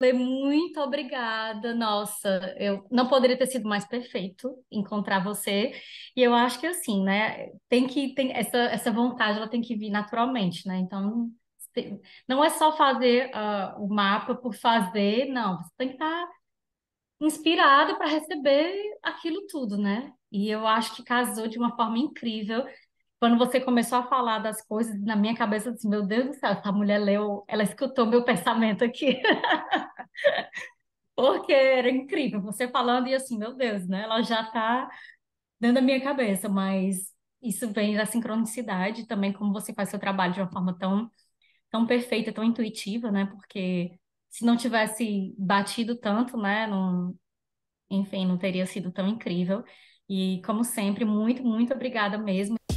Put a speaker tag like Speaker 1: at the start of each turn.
Speaker 1: Falei, muito obrigada. Nossa, eu não poderia ter sido mais perfeito encontrar você. E eu acho que assim, né? Tem que tem essa essa vontade, ela tem que vir naturalmente, né? Então não é só fazer uh, o mapa por fazer, não. Você tem que estar tá inspirado para receber aquilo tudo, né? E eu acho que casou de uma forma incrível. Quando você começou a falar das coisas, na minha cabeça, disse, meu Deus do céu, essa mulher leu, ela escutou meu pensamento aqui. Porque era incrível você falando e assim, meu Deus, né? Ela já está dentro da minha cabeça, mas isso vem da sincronicidade também, como você faz seu trabalho de uma forma tão, tão perfeita, tão intuitiva, né? Porque se não tivesse batido tanto, né? Não, enfim, não teria sido tão incrível. E, como sempre, muito, muito obrigada mesmo.